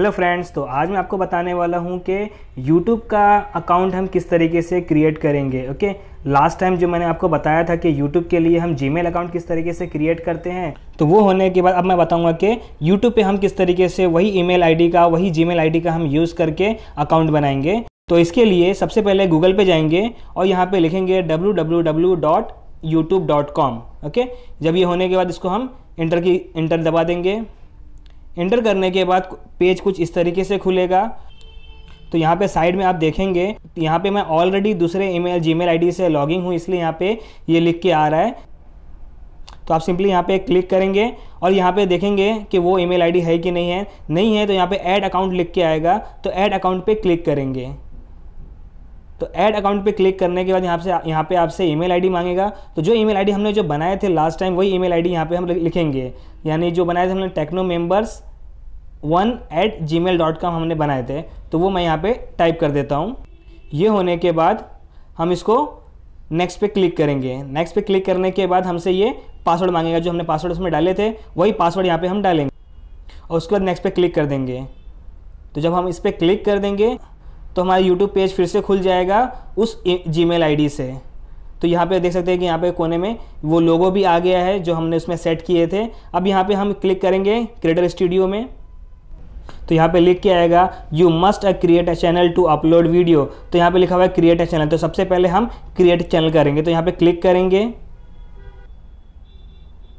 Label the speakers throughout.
Speaker 1: hello friends तो आज मैं आपको बताने वाला हूँ कि यूट्यूब का अकाउंट हम किस तरीके से क्रिएट करेंगे ओके लास्ट टाइम जो मैंने आपको बताया था कि यूट्यूब के लिए हम जी अकाउंट किस तरीके से क्रिएट करते हैं तो वो होने के बाद अब मैं बताऊंगा कि यूट्यूब पे हम किस तरीके से वही ई मेल का वही जी मेल का हम यूज़ करके अकाउंट बनाएंगे तो इसके लिए सबसे पहले गूगल पे जाएंगे और यहाँ पे लिखेंगे डब्ल्यू ओके जब ये होने के बाद इसको हम इंटर की इंटर दबा देंगे एंटर करने के बाद पेज कुछ इस तरीके से खुलेगा तो यहाँ पे साइड में आप देखेंगे यहाँ पे मैं ऑलरेडी दूसरे ईमेल जीमेल आईडी से लॉगिंग हूँ इसलिए यहाँ पे ये लिख के आ रहा है तो आप सिंपली यहाँ पे क्लिक करेंगे और यहाँ पे देखेंगे कि वो ईमेल आईडी है कि नहीं है नहीं है तो यहाँ पे ऐड अकाउंट लिख के आएगा तो ऐड अकाउंट पे क्लिक करेंगे तो ऐड अकाउंट पे क्लिक करने के बाद यहाँ से यहाँ पे आपसे ईमेल आईडी मांगेगा तो जो ईमेल आईडी हमने जो बनाए थे लास्ट टाइम वही ईमेल आईडी यहाँ पे हम लिखेंगे यानी जो बनाए थे हमने techno members one eight Gmail dot com हमने बनाए थे तो वो मैं यहाँ पे टाइप कर देता हूँ ये होने के बाद हम इसको नेक्स्ट पे क्लिक करेंगे नेक्स्ट पे क्लिक करने के बाद हमसे ये पासवर्ड मांगेगा जो हमने पासवर्ड उसमें डाले थे वही पासवर्ड यहाँ पे हम डालेंगे और उसके बाद नेक्स्ट पे क्लिक कर देंगे तो जब हम इस पर क्लिक कर देंगे तो हमारा यूट्यूब पेज फिर से खुल जाएगा उस जी मेल से तो यहाँ पे देख सकते हैं कि यहाँ पे कोने में वो लोगो भी आ गया है जो हमने उसमें सेट किए थे अब यहाँ पे हम क्लिक करेंगे क्रिएटर स्टूडियो में तो यहाँ पे लिख के आएगा you must create a channel to upload video तो यहाँ पे लिखा हुआ है क्रिएट अ चैनल तो सबसे पहले हम क्रिएट चैनल करेंगे तो यहाँ पे क्लिक करेंगे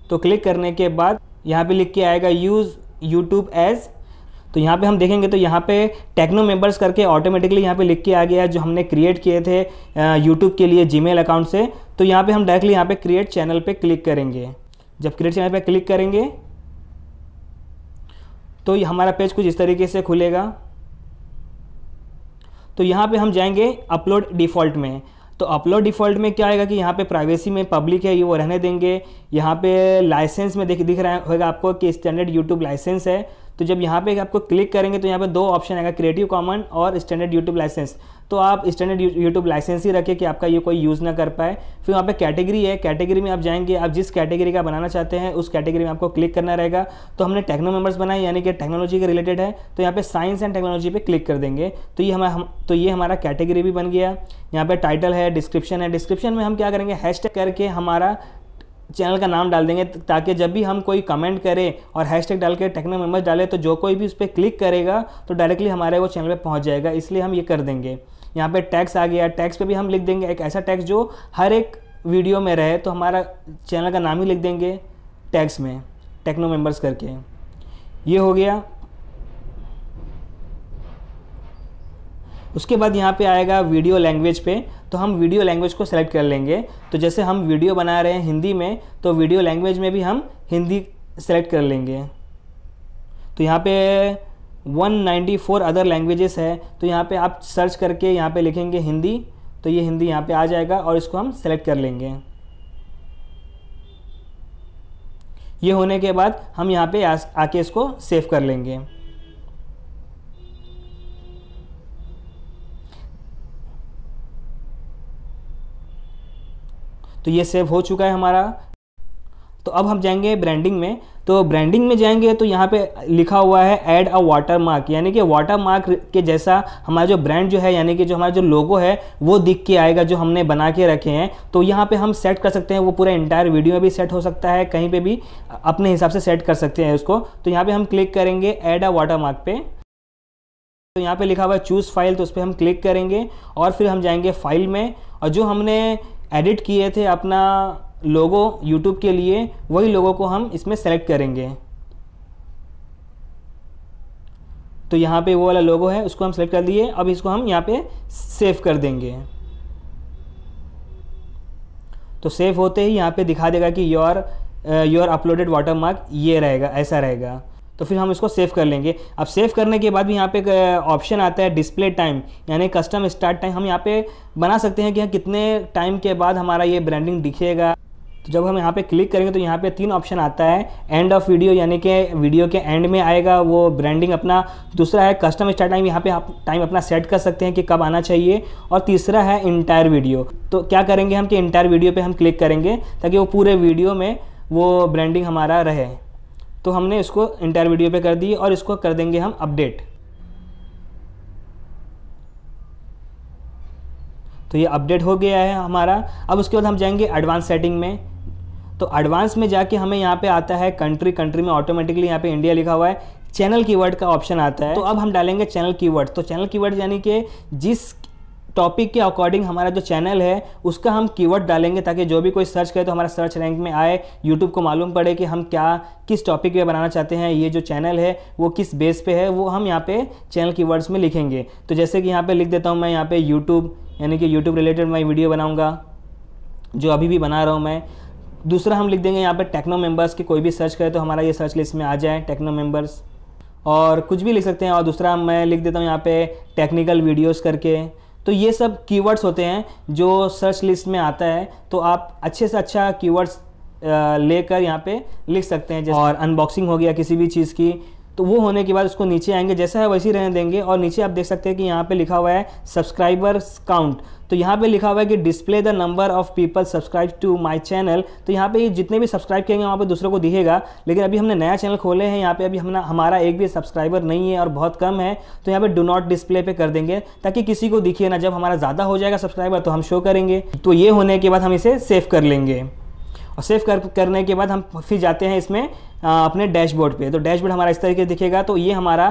Speaker 1: तो क्लिक करने के बाद यहाँ पे लिख के आएगा यूज़ यूट्यूब एज तो यहाँ पे हम देखेंगे तो यहाँ पे टेक्नो मेंबर्स करके ऑटोमेटिकली यहाँ पे लिख के आ गया जो हमने क्रिएट किए थे यूट्यूब के लिए जीमेल अकाउंट से तो यहाँ पे हम डायरेक्टली यहाँ पे क्रिएट चैनल पे क्लिक करेंगे जब क्रिएट चैनल पे क्लिक करेंगे तो हमारा पेज कुछ इस तरीके से खुलेगा तो यहाँ पे हम जाएंगे अपलोड डिफ़ॉल्ट में तो अपलोड डिफ़ॉल्ट में क्या आएगा कि यहाँ पे प्राइवेसी में पब्लिक है ये वो रहने देंगे यहाँ पे लाइसेंस में देख दिख रहा होगा आपको कि स्टैंडर्ड यूट्यूब लाइसेंस है तो जब यहाँ पे आपको क्लिक करेंगे तो यहाँ पे दो ऑप्शन आएगा क्रिएटिव कॉमन और स्टैंडर्ड यूट्यूब लाइसेंस तो आप स्टैंडर्ड यूट्यूब लाइसेंस ही रखें कि आपका ये कोई यूज़ ना कर पाए फिर वहाँ पे कैटेगरी है कैटेगरी में आप जाएंगे आप जिस कैटेगरी का बनाना चाहते हैं उस कैटेगरी में आपको क्लिक करना रहेगा तो हमने टेक्नो मेम्बर्स बनाए यानी कि टेक्नोलॉजी के रिलेटेड है तो यहाँ पे साइंस एंड टेक्नोलॉजी पे क्लिक कर देंगे तो ये हमारा हम, तो ये हमारा कैटेगरी भी बन गया यहाँ पर टाइटल है डिस्क्रिप्शन है डिस्क्रिप्शन में हम क्या करेंगे हैश करके हमारा चैनल का नाम डाल देंगे ताकि जब भी हम कोई कमेंट करें और हैशटैग डाल के टेक्नो मेम्बर्स डालें तो जो कोई भी उस पर क्लिक करेगा तो डायरेक्टली हमारे वो चैनल पे पहुंच जाएगा इसलिए हम ये कर देंगे यहाँ पे टैक्स आ गया टैक्स पे भी हम लिख देंगे एक ऐसा टैक्स जो हर एक वीडियो में रहे तो हमारा चैनल का नाम ही लिख देंगे टैक्स में टेक्नो मेम्बर्स करके ये हो गया उसके बाद यहाँ पे आएगा वीडियो लैंग्वेज पे तो हम वीडियो लैंग्वेज को सेलेक्ट कर लेंगे तो जैसे हम वीडियो बना रहे हैं हिंदी में तो वीडियो लैंग्वेज में भी हम हिंदी सेलेक्ट कर लेंगे तो यहाँ पे 194 अदर लैंग्वेजेस है तो यहाँ पे आप सर्च करके यहाँ पे लिखेंगे हिंदी तो ये हिंदी यहाँ पे आ जाएगा और इसको हम सेलेक्ट कर लेंगे ये होने के बाद हम यहाँ पे आके इसको सेव कर लेंगे तो ये सेव हो चुका है हमारा तो अब हम जाएंगे ब्रांडिंग में तो ब्रांडिंग में जाएंगे तो यहाँ पे लिखा हुआ है ऐड अ वाटर मार्क यानी कि वाटर मार्क के जैसा हमारा जो ब्रांड जो है यानी कि जो हमारा जो लोगो है वो दिख के आएगा जो हमने बना के रखे हैं तो यहाँ पे हम सेट कर सकते हैं वो पूरा इंटायर वीडियो में भी सेट हो सकता है कहीं पे भी अपने हिसाब से सेट कर सकते हैं उसको तो यहाँ पर हम क्लिक करेंगे ऐड अ वाटर मार्क पे तो यहाँ पर लिखा हुआ है चूज़ फाइल तो उस पर हम क्लिक करेंगे और फिर हम जाएंगे फाइल में और जो हमने एडिट किए थे अपना लोगो यूट्यूब के लिए वही लोगों को हम इसमें सेलेक्ट करेंगे तो यहाँ पे वो वाला लोगो है उसको हम सेलेक्ट कर दिए अब इसको हम यहाँ पे सेव कर देंगे तो सेव होते ही यहाँ पे दिखा देगा कि your your uploaded watermark ये रहेगा ऐसा रहेगा तो फिर हम इसको सेव कर लेंगे अब सेव करने के बाद भी यहाँ पे एक ऑप्शन आता है डिस्प्ले टाइम यानी कस्टम स्टार्ट टाइम हम यहाँ पे बना सकते हैं कि कितने टाइम के बाद हमारा ये ब्रांडिंग दिखेगा तो जब हम यहाँ पे क्लिक करेंगे तो यहाँ पे तीन ऑप्शन आता है एंड ऑफ वीडियो यानी कि वीडियो के एंड में आएगा वो ब्रांडिंग अपना दूसरा है कस्टम स्टार्ट टाइम यहाँ पे आप टाइम अपना सेट कर सकते हैं कि कब आना चाहिए और तीसरा है इंटायर वीडियो तो क्या करेंगे हम कि इंटायर वीडियो पे हम क्लिक करेंगे ताकि वो पूरे वीडियो में वो ब्रांडिंग हमारा रहे तो हमने इसको इंटायर वीडियो पे कर दी और इसको कर देंगे हम अपडेट तो ये अपडेट हो गया है हमारा अब उसके बाद हम जाएंगे एडवांस सेटिंग में तो एडवांस में जाके हमें यहाँ पे आता है कंट्री कंट्री में ऑटोमेटिकली यहाँ पे इंडिया लिखा हुआ है चैनल कीवर्ड का ऑप्शन आता है तो अब हम डालेंगे चैनल कीवर्ड तो चैनल कीवर्ड यानी कि जिस टॉपिक के अकॉर्डिंग हमारा जो चैनल है उसका हम कीवर्ड डालेंगे ताकि जो भी कोई सर्च करे तो हमारा सर्च रैंक में आए यूट्यूब को मालूम पड़े कि हम क्या किस टॉपिक पे बनाना चाहते हैं ये जो चैनल है वो किस बेस पे है वो हम यहाँ पे चैनल कीवर्ड्स में लिखेंगे तो जैसे कि यहाँ पे लिख देता हूँ मैं यहाँ पे यूट्यूब यानी कि यूट्यूब रिलेटेड मैं वीडियो बनाऊँगा जो अभी भी बना रहा हूँ मैं दूसरा हम लिख देंगे यहाँ पर टेक्नो मेम्बर्स की कोई भी सर्च करे तो हमारा ये सर्च लिस्ट में आ जाए टेक्नो मेम्बर्स और कुछ भी लिख सकते हैं और दूसरा मैं लिख देता हूँ यहाँ पर टेक्निकल वीडियोज़ करके तो ये सब कीवर्ड्स होते हैं जो सर्च लिस्ट में आता है तो आप अच्छे से अच्छा कीवर्ड्स लेकर यहाँ पे लिख सकते हैं और अनबॉक्सिंग हो गया किसी भी चीज़ की तो वो होने के बाद उसको नीचे आएंगे जैसा है वैसे ही रहने देंगे और नीचे आप देख सकते हैं कि यहाँ पे लिखा हुआ है सब्सक्राइबर्स काउंट तो यहाँ पे लिखा हुआ है कि display the number of people subscribe to my channel तो यहाँ पे जितने भी सब्सक्राइब किएंगे वहाँ पे दूसरों को दिखेगा लेकिन अभी हमने नया चैनल खोले हैं यहाँ पे अभी हमने हमारा एक भी सब्सक्राइबर नहीं है और बहुत कम है तो यहाँ पे डो नॉट डिस्प्ले पे कर देंगे ताकि किसी को दिखे ना जब हमारा ज़्यादा हो जाएगा सब्सक्राइबर तो हम शो करेंगे तो ये होने के बाद हम इसे सेव कर लेंगे और सेव कर करने के बाद हम फिर जाते हैं इसमें आ, अपने डैशबोर्ड पे तो डैशबोर्ड हमारा इस तरीके दिखेगा तो ये हमारा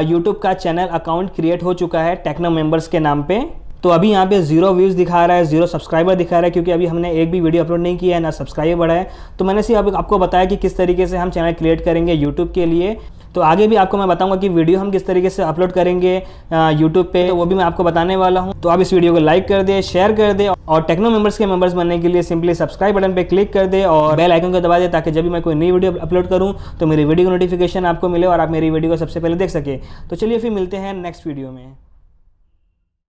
Speaker 1: यूट्यूब का चैनल अकाउंट क्रिएट हो चुका है टेक्नो मेम्बर्स के नाम पे तो अभी यहाँ पे जीरो व्यूज़ दिखा रहा है जीरो सब्सक्राइबर दिखा रहा है क्योंकि अभी हमने एक भी वीडियो अपलोड नहीं किया है ना सब्सक्राइबर बढ़ा है तो मैंने सिर्फ आपको बताया कि किस तरीके से हम चैनल क्रिएट करेंगे यूट्यूब के लिए तो आगे भी आपको मैं बताऊंगा कि वीडियो हम किस तरीके से अपलोड करेंगे यूट्यूब पे तो वो भी मैं आपको बताने वाला हूँ तो आप इस वीडियो को लाइक कर दे शेयर कर दे और टेक्नो मेंबर्स के मेंबर्स बनने के लिए सिंपली सब्सक्राइब बटन पे क्लिक कर दे और बेल आइकन को दबा दे ताकि जब भी मैं कोई नई वीडियो अपलोड करूँ तो मेरी वीडियो को नोटिफिकेशन आपको मिले और आप मेरी वीडियो को सबसे पहले देख सके तो चलिए फिर मिलते हैं नेक्स्ट वीडियो में